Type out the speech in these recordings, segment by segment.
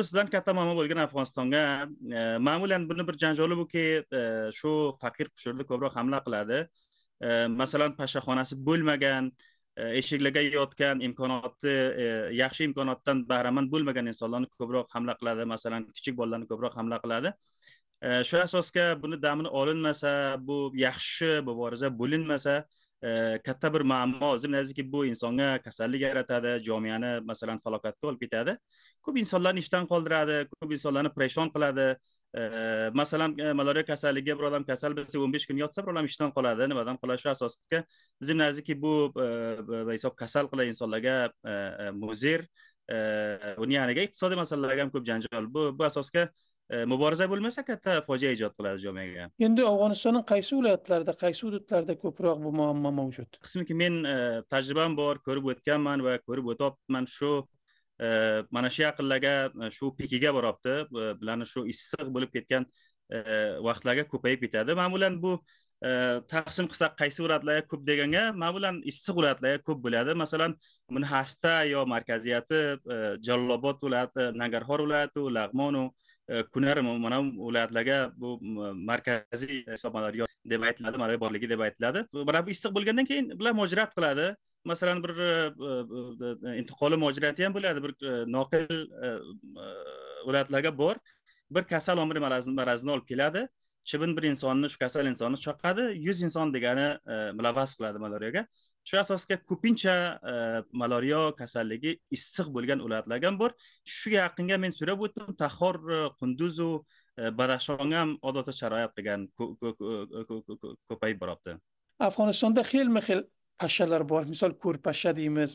sizdan katta muammo bo'lgan afg'onistonga ma'mulan buni bir janjoli buki shu faqir qushurni ko'proq hamla qiladi masalan pashaxonasi bo'lmagan eshiklarga yotgan imkoniyatni yaxshi imkoniyatdan bahramand bo'lmagan insonlarni ko'proq hamla qiladi masalan kichik bolalarni ko'proq hamla qiladi shu asosga buni damini olinmasa bu yaxshi muboraza bo'linmasa katta bir muammo o'zim nazdiki bu insonga kasallik yaratadi jamiyani masalan falokatga olib ketadi ko'p insonlarni ishdan qoldiradi ko'p insonlarni preshon qiladi masalan e, malariya kasalligi bir odam kasal bo'lsa o'n besh kun yotsa bir odam ishdan qoladi nimadan qoladi shu asosga bizim nazdiki bu e, hisob kasal qiladi insonlarga e, muzir uni yaniga iqtisodiy masalalarga ham ko'p janjal bu bu asosga muboraza bo'lmasa katta fojia ijod qiladi jamoaga endi afg'onistonning qaysi viloyatlarida qaysi hududlarda ko'proq bu muammo mavjud qismiki men e, tajribam bor ko'rib o'tganman va ko'rib o'tyapman shu e, mana shu yaqinlarga e, shu pekiga boryapti bularni shu issiq bo'lib ketgan vaqtlarga ko'payib ketadi ma'mulan bu taqsim qilsak qaysi viloyatlarga ko'p deganga man bilan issiq viloyatlarga ko'p bo'ladi masalan buni hasta yo markaziyati e, jalolobod viloyati nagarxor viloyati lag'monu e, kunar mana viloyatlarga bu markaziy hisoblanadi deb aytiladi mana borligi deb aytiladi mana bu issiq bo'lgandan keyin bular mojirat qiladi masalan bir e, intiqoli mojirati ham bo'ladi bir noqil viloyatlarga bor bir kasal omri marazni olib keladi chibin bir insonni shu kasal insonni chaqadi yuz inson degani e, mulavvas qiladi malariyaga shu asosga ko'pincha e, malariya kasalligi issiq bo'lgan viloyatlarga ham bor shu yaqinga men so'rab o'tdim tahor e, qunduzu badashon ham odatda sharoit degan ko'payib boryapti afg'onistonda xilma xil pashshalar bor misol ko'rpashsha deymiz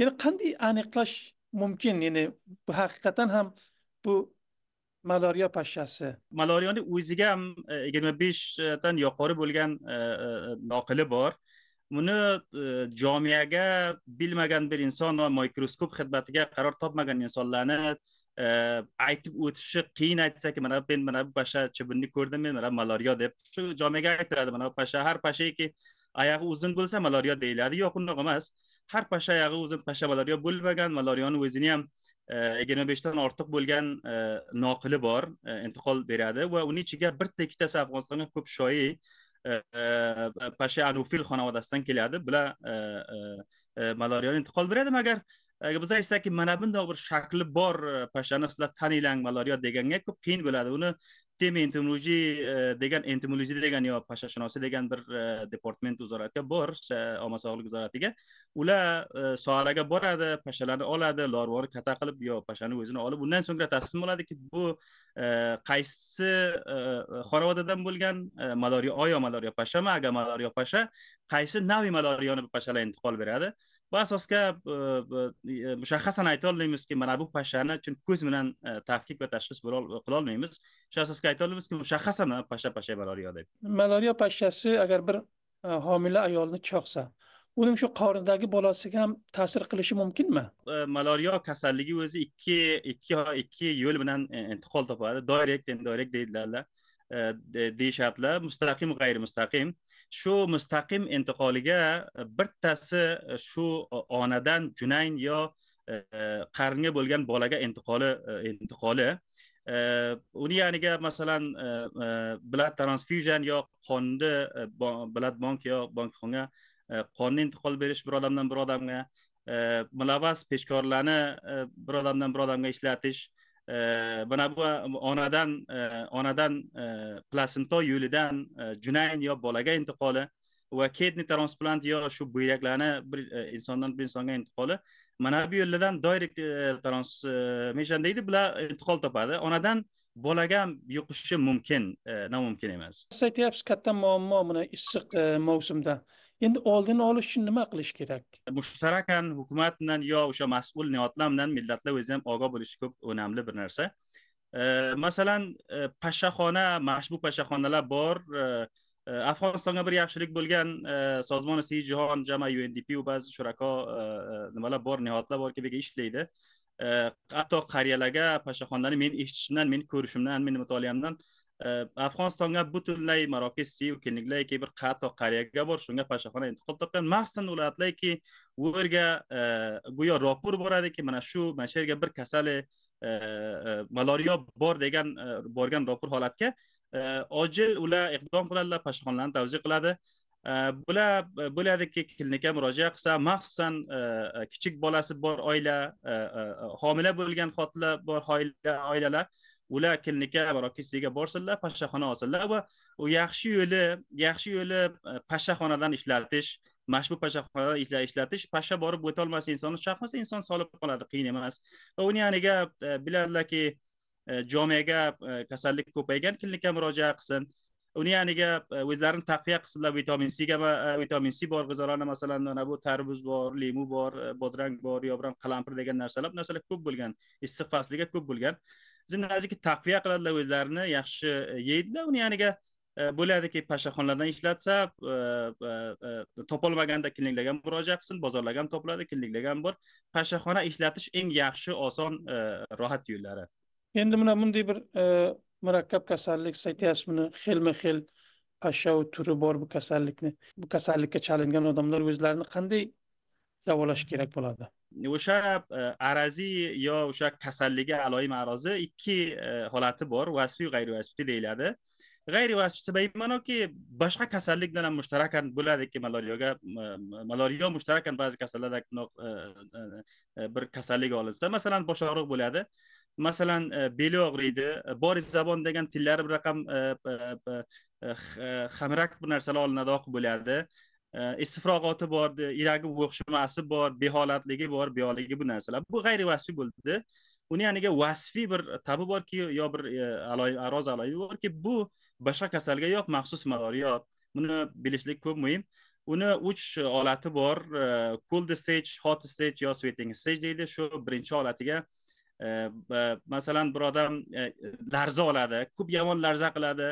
ya'ni qanday aniqlash mumkin ya'ni bu haqiqatan ham bu malariya pashshasi malariyani o'ziga ham e, yigirma beshdan yuqori bo'lgan e, e, noqili bor buni jomiyaga bilmagan bir inson va mikroskop xizmatiga qaror topmagan insonlarni aytib o'tishi qiyin aytsak mana men mana bu pasha chibinni ko'rdim men mana malariya deb shu jomiyaga aytiladi mana pasha har pashaki oyog'i uzun bo'lsa malariya deyiladi yo'q unaqa emas har pasha oyog'i uzun pasha malariya bo'lmagan malariyani o'zini ham yigirma beshdan ortiq bo'lgan noqili bor intiqol beradi va uni ichiga bitta ikkitasi afg'onistonga ko'p shoyi pasha anufil xonavodasidan keladi bular malariyani intiqol beradi agar biz aytsakki mana bundoq bir shakli bor pashani sizlar taniylang malariya deganga ko'p qiyin bo'ladi uni temi entomologiya eh, degan entomologiya degan yo pashashunoslik degan bir eh, departament nazoratga bor omma sog'liq vazoratiga ular eh, sohalarga boradi pashalarni oladi larvani katta qilib yo pashani o'zini olib undan so'ngra taslim bo'ladiki bu qaysi xorovodadan bo'lgan malariya oyo malariya pashami agar malariya pasha qaysi navi malariyani pashalar intiqol beradi bu asosga ayta aytolmaymizki mana bu pashani chun ko'z bilan tafkik va tashxis qilolmaymiz shu asosga aytolmaymizki mushakhasan pasha pasha malariya deb malariya pashasi agar bir homila ayolni choqsa uning shu qornidagi bolasiga ham ta'sir qilishi mumkinmi malariya kasalligi o'zi ikki ikki ikki yo'l bilan intiqol topadi direct indirekt deydilarlar E, deyishadilar mustaqim g'ayri mustaqim shu mustaqim intiqoliga e, bittasi e, shu onadan junayn yo qaringa bo'lgan bolaga intiqoli intiqoli uni yaniga masalan blood transfusion yo qonni blood bank yo bankxonga qonni intiqol berish bir odamdan bir odamga milavas peshkorlarni bir odamdan bir odamga ishlatish mana bu onadan e, onadan e, plasento yo'lidan e, junayn yo bolaga intiqoli va kedni transplant yo shu buyraklarni bir insondan bir insonga intiqoli mana bu yo'llardan direct mesha deydi bular intiqol topadi onadan bolaga ham yuqishi mumkin nomumkin emas siz aytyapsiz katta muammo mana issiq mavsumda endi oldini olish uchun nima qilish kerak mushtarakan hukumat bilan yo o'sha mas'ul niyotlar bilan millatlar o'zi ham ogoh bo'lishi ko'p o'namli bir narsa masalan e, pashaxona mana shu pashaxonalar bor e, afg'onistonga bir yaxshilik bo'lgan e, sozmon si jahon jama undp ba'zi shurako nimalar bor niyotlar borki bu yerga ishlaydi hatto qariyalarga pashaxonani men eshitishimdan men ko'rishimdan meni mutolaamdan afg'onistonga butunlay maroqi sekinliklar bir qattiq qariyaga bor shunga pashaxona intiqol topgan maxsan ularki u yerga go'yo ropur boradiki mana shu mana shu yerga bir kasali malariya bor degan borgan ropur holatga ojil ular iqdom qiladilar pashshaxonalarni tavzi qiladi bular bo'ladiki klinikaga murojaat qilsa maxsusan kichik bolasi bor oila homila bo'lgan xotinlar bor oilalar ular kilnika va rokissiga borsinlar pashshaxona olsinlar va u yaxshi yo'li yaxshi yo'li e, pashshaxonadan ishlatish mana shu pashshaxonadan ishlatish pashsha borib o'tolmasa insonni chaqmasa inson solib qoladi qiyin emas va uni yaniga e, biladilarki e, jomiyaga kasallik ko'paygan klinika murojaat qilsin uni yaniga e, o'zlarini taqiya qilsinlar vitamin c ga e, vitamin c bor g'ozalarni masalan mana bu tarvuz bor limu bor e, bodrang bor yobrang qalampir degan narsalar bu narsalar ko'p bo'lgan issiq fasliga ko'p bo'lgan bizni taqviya qiladilar o'zlarini yaxshi yeydilar uni yaniga bo'ladiki pashshaxonalardan ishlatsa topolmaganda kliniklarga ham murojaat qilsin bozorlarga ham topiladi kliniklarga ham bor pashshaxona ishlatish eng yaxshi oson rohat yo'llari endi mana bunday bir murakkab kasallik sayyasmini xilma xil pashshavi turi bor bu kasallikni bu kasallikka chalingan odamlar o'zlarini qanday davolash kerak bo'ladi o'sha e, arazi yo o'sha kasalligi aloyi arozi ikki e, holati bor vasfiy g'ayrivasfiy deyiladi g'ayri g'ayrivasfiy sababimanoki boshqa kasallik bilan mushtarakan bo'ladiki malariyaga e, malariya mushtarakan ba'zi kasallarda bir kasallik olinsa masalan bosh og'riq bo'ladi masalan e, beli og'riydi e, boriz zabon degan tillari bir raqam hamrak e, bir narsalar olinadi oq bo'ladi istifroq oti bor iragi o'xshamasi bor beholatligi bor beholigi bu narsalar bu g'ayri vasfiy bo'ldi uni yaniga vasfiy bir tabi borki yo bir aroz aloyi borki bu boshqa kasalga yo'q maxsus yo'q buni bilishlik ko'p muhim uni uch olati bor cold stage hot stage yo sweating stage deydi shu birinchi holatiga masalan bir odam e, larza oladi ko'p yomon larza qiladi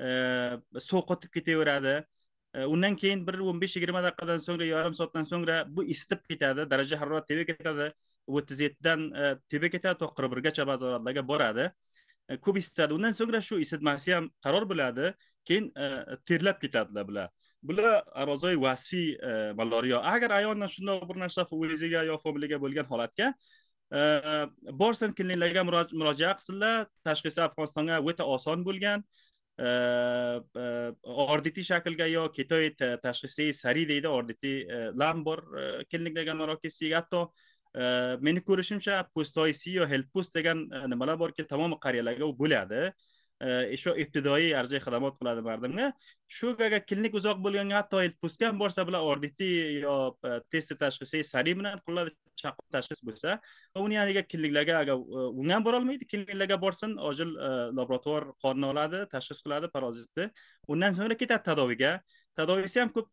e, qotib ketaveradi e, undan keyin bir o'n besh yigirma daqiqadan so'ngra yarim soatdan so'ngra bu isitib ketadi daraja harorat teva ketadi o'ttiz yettidan teva ketadi to qirq birgacha ba'zi holatlarga boradi ko'p isitadi undan so'ngra shu isitmasi ham qaror biladi keyin terlab ketadilar bular bular arozoy vasfiy maloriya agar ayolni shundoq bir narsa o'ziga yo familiyaga bo'lgan holatga bor kliniklarga murojaat qilsinlar tashxisi afg'onistonga o'ta oson bo'lgan odatiy shaklga yo kitoy tashxisi sari deydi odatiy lam bor kinlikdagi anorokisiga hatto meni ko'rishimcha Health helpus degan nimalar borki tamomi qariyalarga u bo'ladi shu ibtidoiy arzay xizmat qiladi mardimga shu gaga klinik uzoq bo'lganga hatto ilpuskan borsa bular orditi yo test tashxisi sari bilan quriladi chaqqon tashxis bo'lsa uni aniga kliniklarga agar unga ham borolmaydi kliniklarga borsin ojil laborator qonni oladi tashxis qiladi parazitni undan so'ngra ketadi tadoviga tadovisi ham ko'p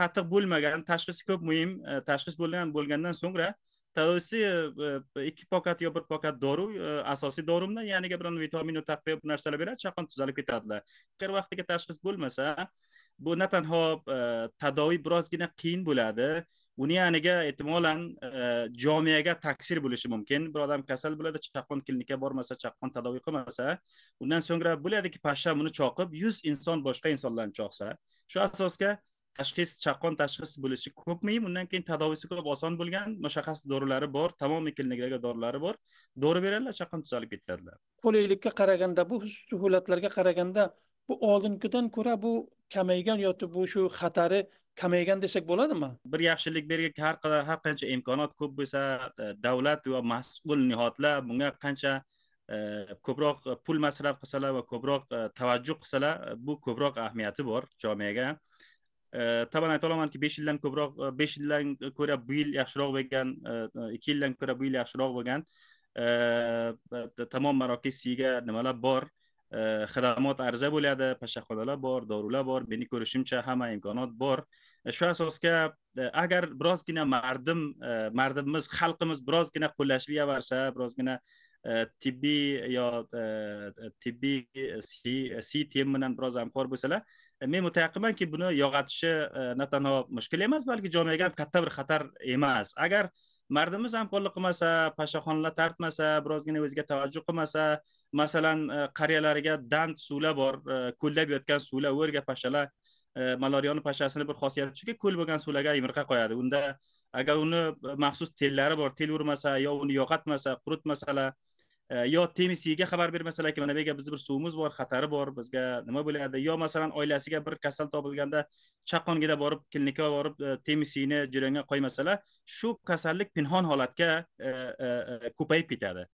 qattiq bo'lmagan tashxisi ko'p muhim tashxis bo'lgan bo'lgandan so'ngra tosi e, e, ikki pokat yo bir pokat dori e, asosiy dorimdan yaniga biron vitamin taqviya bu narsalar beradi chaqon tuzalib ketadilar agar vaqtiga tashxis bo'lmasa bu tanho tadovi birozgina qiyin bo'ladi uni yaniga ehtimolan jomiyaga taksir bo'lishi mumkin bir odam kasal bo'ladi chaqqon klinikaga bormasa chaqqon tadoviy qilmasa undan so'ngra bo'ladiki pashsha buni choqib yuz inson boshqa insonlarni choqsa shu asosga tashxis chaqqon tashxis bo'lishi ko'pmi undan keyin tadovisi ko'p oson bo'lgan mashahhas dorilari bor tamomiy kliniklarga dorilari bor dori beradilar chaqqon tuzalib ketadilar qulaylikka qaraganda bu suhulatlarga qaraganda bu oldingidan ko'ra bu kamaygan yoki bu shu xatari kamaygan desak bo'ladimi bir yaxshilik bergan har qadar har qancha imkoniyat ko'p bo'lsa e, davlat va mas'ul nihotlar bunga qancha e, ko'proq pul masraf qilsalar va ko'proq e, tavajjuh qilsalar bu ko'proq ahamiyati bor jomiyaga taban ayta olamanki besh yildan ko'proq besh yildan ko'ra bu yil yaxshiroq bo'lgan ikki yildan ko'ra bu yil yaxshiroq bo'lgan tamom marokisiga nimalar bor xidmat arza bo'ladi pashaxonalar bor dorilar bor meni ko'rishimcha hamma imkoniyat bor shu asosga agar birozgina mardim mardimimiz xalqimiz birozgina qo'llashga birozgina tibbiy yo tibbiy si tim bilan biroz hamkor bo'lsalar E, men mutayaqqinmanki buni yo'g'atishi e, natano mushkul emas balki jamoaga ham katta bir xatar emas agar mardimiz hamkorlik qilmasa pashaxonlar tartmasa birozgina o'ziga tavajjuh qilmasa masalan e, qariyalarga dand suvlar bor ko'llab yotgan suvlar o'rga pashalar malariyani pashasini bir xosiyati shuki ko'l bo'lgan suvlarga yumurqa qo'yadi unda agar uni maxsus tellari bor tel urmasa yo uni yo'qotmasa quritmasalar Э, yo temisiga xabar bermasalar aka mana bu yerga bizni bir suvimiz bor xatari bor bizga nima bo'ladi yo masalan oilasiga bir kasal topilganda chaqqongida borib klinika borib e, temisini jarayonga qo'ymasalar shu kasallik pinhon holatga e, e, ko'payib ketadi